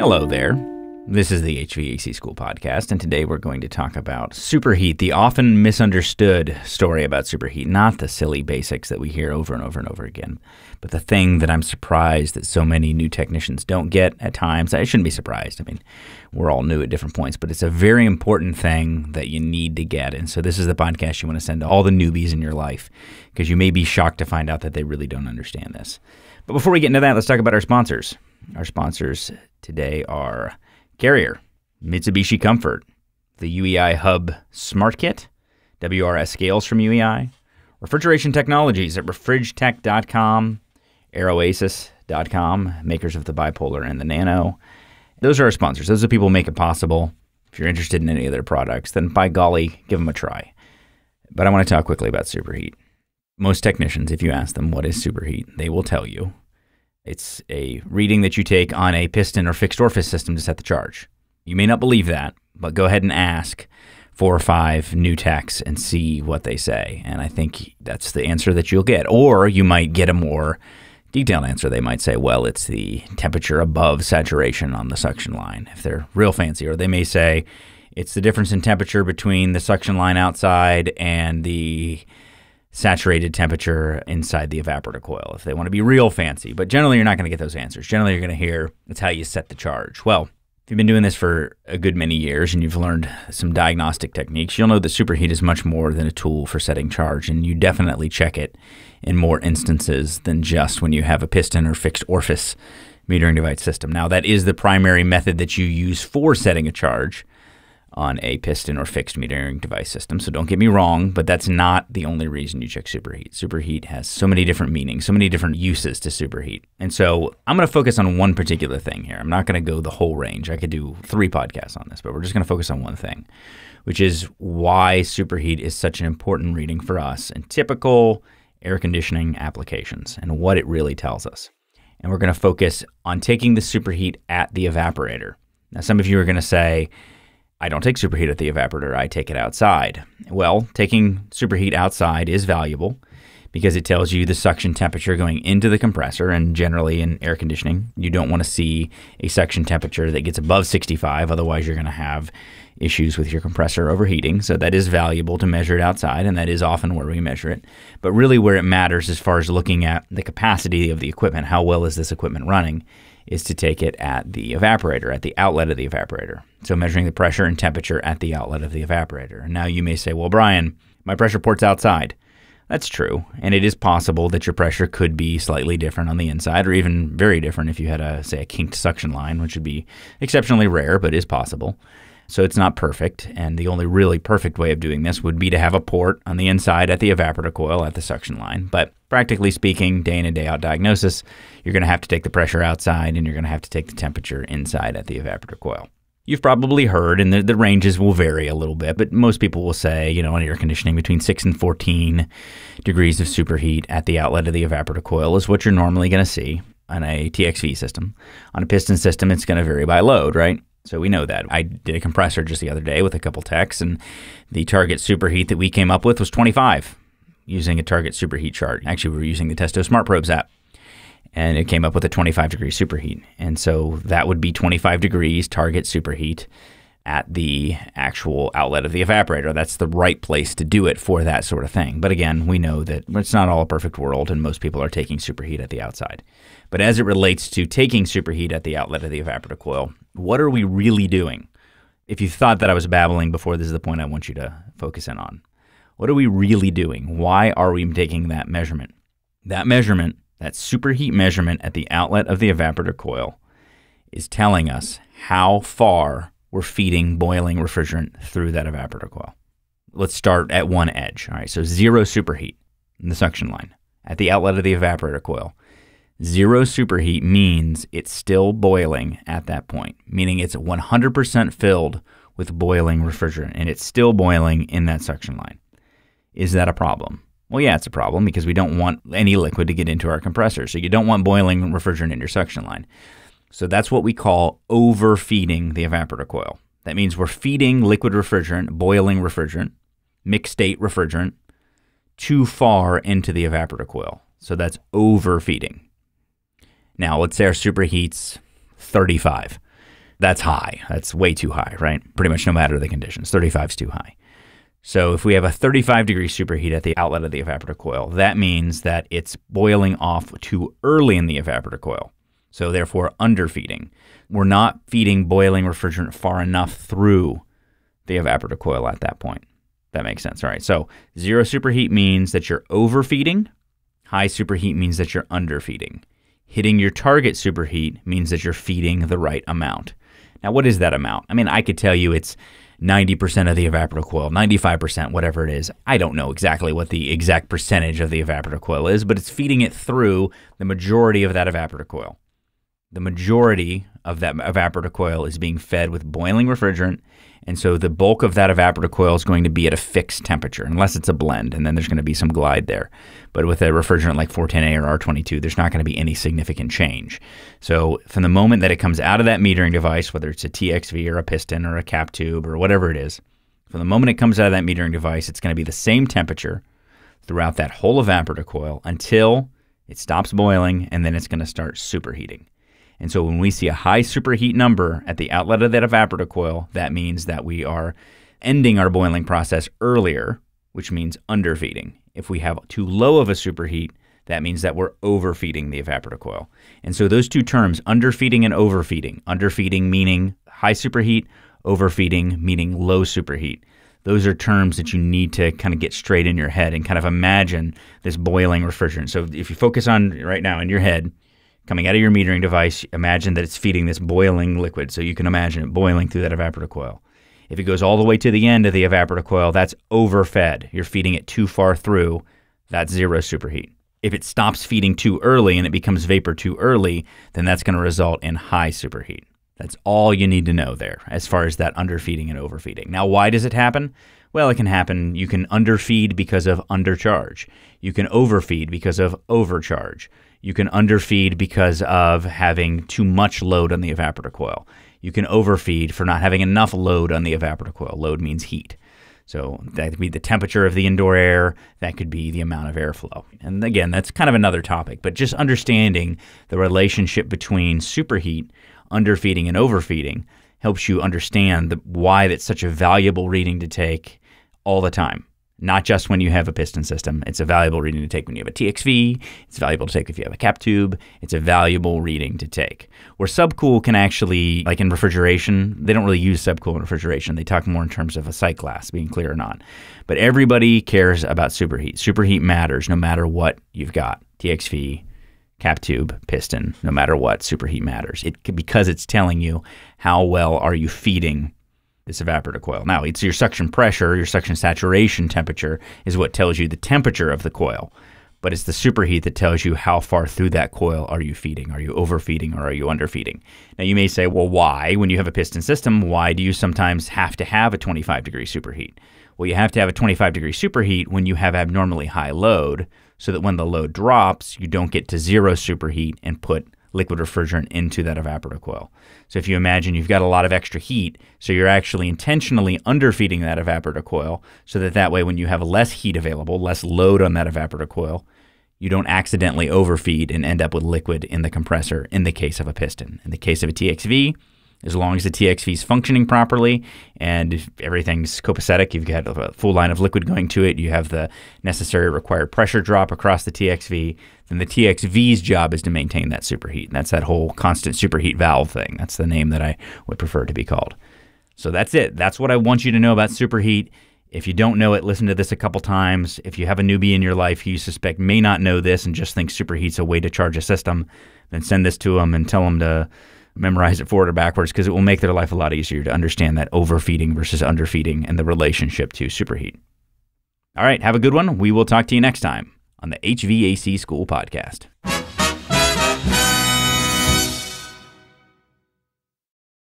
Hello there. This is the HVAC School Podcast, and today we're going to talk about superheat, the often misunderstood story about superheat, not the silly basics that we hear over and over and over again, but the thing that I'm surprised that so many new technicians don't get at times. I shouldn't be surprised. I mean, we're all new at different points, but it's a very important thing that you need to get. And so this is the podcast you want to send to all the newbies in your life because you may be shocked to find out that they really don't understand this. But before we get into that, let's talk about our sponsors. Our sponsors today are Carrier, Mitsubishi Comfort, the UEI Hub Smart Kit, WRS Scales from UEI, Refrigeration Technologies at refrigetech.com, aeroasis.com, makers of the bipolar and the nano. Those are our sponsors. Those are the people who make it possible. If you're interested in any of their products, then by golly, give them a try. But I want to talk quickly about superheat. Most technicians, if you ask them what is superheat, they will tell you it's a reading that you take on a piston or fixed orifice system to set the charge. You may not believe that, but go ahead and ask four or five new techs and see what they say. And I think that's the answer that you'll get. Or you might get a more detailed answer. They might say, well, it's the temperature above saturation on the suction line if they're real fancy. Or they may say, it's the difference in temperature between the suction line outside and the saturated temperature inside the evaporator coil if they want to be real fancy. But generally, you're not going to get those answers. Generally, you're going to hear it's how you set the charge. Well, if you've been doing this for a good many years and you've learned some diagnostic techniques, you'll know that superheat is much more than a tool for setting charge, and you definitely check it in more instances than just when you have a piston or fixed orifice metering device system. Now, that is the primary method that you use for setting a charge on a piston or fixed metering device system. So don't get me wrong, but that's not the only reason you check superheat. Superheat has so many different meanings, so many different uses to superheat. And so I'm going to focus on one particular thing here. I'm not going to go the whole range. I could do three podcasts on this, but we're just going to focus on one thing, which is why superheat is such an important reading for us in typical air conditioning applications and what it really tells us. And we're going to focus on taking the superheat at the evaporator. Now, some of you are going to say, I don't take superheat at the evaporator, I take it outside. Well, taking superheat outside is valuable because it tells you the suction temperature going into the compressor. And generally, in air conditioning, you don't want to see a suction temperature that gets above 65, otherwise, you're going to have issues with your compressor overheating. So that is valuable to measure it outside, and that is often where we measure it. But really, where it matters as far as looking at the capacity of the equipment, how well is this equipment running, is to take it at the evaporator, at the outlet of the evaporator. So measuring the pressure and temperature at the outlet of the evaporator. Now you may say, well, Brian, my pressure port's outside. That's true, and it is possible that your pressure could be slightly different on the inside, or even very different if you had a, say, a kinked suction line, which would be exceptionally rare, but is possible so it's not perfect. And the only really perfect way of doing this would be to have a port on the inside at the evaporator coil at the suction line. But practically speaking, day in and day out diagnosis, you're going to have to take the pressure outside and you're going to have to take the temperature inside at the evaporator coil. You've probably heard, and the, the, ranges will vary a little bit, but most people will say, you know, on air conditioning, between 6 and 14 degrees of superheat at the outlet of the evaporator coil is what you're normally going to see on a TXV system. On a piston system, it's going to vary by load, right? So we know that. I did a compressor just the other day with a couple techs, and the target superheat that we came up with was 25 using a target superheat chart. Actually, we were using the Testo Smart Probes app, and it came up with a 25 degree superheat. And so that would be 25 degrees target superheat at the actual outlet of the evaporator. That's the right place to do it for that sort of thing. But again, we know that it's not all a perfect world, and most people are taking superheat at the outside. But as it relates to taking superheat at the outlet of the evaporator coil, what are we really doing? If you thought that I was babbling before, this is the point I want you to focus in on. What are we really doing? Why are we taking that measurement? That measurement, that superheat measurement at the outlet of the evaporator coil, is telling us how far we're feeding boiling refrigerant through that evaporator coil. Let's start at one edge. All right, so zero superheat in the suction line at the outlet of the evaporator coil. Zero superheat means it's still boiling at that point, meaning it's 100% filled with boiling refrigerant and it's still boiling in that suction line. Is that a problem? Well, yeah, it's a problem because we don't want any liquid to get into our compressor. So you don't want boiling refrigerant in your suction line. So that's what we call overfeeding the evaporator coil. That means we're feeding liquid refrigerant, boiling refrigerant, mixed state refrigerant too far into the evaporator coil. So that's overfeeding. Now, let's say our superheats 35. That's high. That's way too high, right? Pretty much no matter the conditions, 35 is too high. So if we have a 35 degree superheat at the outlet of the evaporator coil, that means that it's boiling off too early in the evaporator coil so therefore underfeeding. We're not feeding boiling refrigerant far enough through the evaporator coil at that point. That makes sense. All right. So zero superheat means that you're overfeeding. High superheat means that you're underfeeding. Hitting your target superheat means that you're feeding the right amount. Now, what is that amount? I mean, I could tell you it's 90% of the evaporator coil, 95%, whatever it is. I don't know exactly what the exact percentage of the evaporator coil is, but it's feeding it through the majority of that evaporator coil the majority of that evaporator coil is being fed with boiling refrigerant. And so the bulk of that evaporator coil is going to be at a fixed temperature, unless it's a blend, and then there's going to be some glide there. But with a refrigerant like 410A or R22, there's not going to be any significant change. So from the moment that it comes out of that metering device, whether it's a TXV or a piston or a cap tube or whatever it is, from the moment it comes out of that metering device, it's going to be the same temperature throughout that whole evaporator coil until it stops boiling and then it's going to start superheating. And so when we see a high superheat number at the outlet of that evaporator coil, that means that we are ending our boiling process earlier, which means underfeeding. If we have too low of a superheat, that means that we're overfeeding the evaporator coil. And so those two terms, underfeeding and overfeeding, underfeeding meaning high superheat, overfeeding meaning low superheat. Those are terms that you need to kind of get straight in your head and kind of imagine this boiling refrigerant. So if you focus on right now in your head, coming out of your metering device, imagine that it's feeding this boiling liquid. So you can imagine it boiling through that evaporator coil. If it goes all the way to the end of the evaporator coil, that's overfed. You're feeding it too far through. That's zero superheat. If it stops feeding too early and it becomes vapor too early, then that's going to result in high superheat. That's all you need to know there as far as that underfeeding and overfeeding. Now, why does it happen? Well, it can happen. You can underfeed because of undercharge. You can overfeed because of overcharge. You can underfeed because of having too much load on the evaporator coil. You can overfeed for not having enough load on the evaporator coil. Load means heat. So that could be the temperature of the indoor air, that could be the amount of airflow. And again, that's kind of another topic, but just understanding the relationship between superheat, underfeeding, and overfeeding helps you understand the, why that's such a valuable reading to take all the time not just when you have a piston system. It's a valuable reading to take when you have a TXV. It's valuable to take if you have a cap tube. It's a valuable reading to take. Where subcool can actually, like in refrigeration, they don't really use subcool in refrigeration. They talk more in terms of a sight glass being clear or not. But everybody cares about superheat. Superheat matters no matter what you've got. TXV, cap tube, piston, no matter what, superheat matters. It because it's telling you how well are you feeding this evaporator coil. Now, it's your suction pressure, your suction saturation temperature is what tells you the temperature of the coil, but it's the superheat that tells you how far through that coil are you feeding. Are you overfeeding or are you underfeeding? Now, you may say, well, why? When you have a piston system, why do you sometimes have to have a 25 degree superheat? Well, you have to have a 25 degree superheat when you have abnormally high load so that when the load drops, you don't get to zero superheat and put liquid refrigerant into that evaporative coil. So if you imagine you've got a lot of extra heat, so you're actually intentionally underfeeding that evaporative coil so that that way when you have less heat available, less load on that evaporative coil, you don't accidentally overfeed and end up with liquid in the compressor in the case of a piston. In the case of a TXV, as long as the TXV is functioning properly and if everything's copacetic, you've got a full line of liquid going to it, you have the necessary required pressure drop across the TXV, then the TXV's job is to maintain that superheat. And that's that whole constant superheat valve thing. That's the name that I would prefer to be called. So that's it. That's what I want you to know about superheat. If you don't know it, listen to this a couple times. If you have a newbie in your life who you suspect may not know this and just thinks superheat's a way to charge a system, then send this to them and tell them to memorize it forward or backwards because it will make their life a lot easier to understand that overfeeding versus underfeeding and the relationship to superheat. All right, have a good one. We will talk to you next time on the HVAC School Podcast.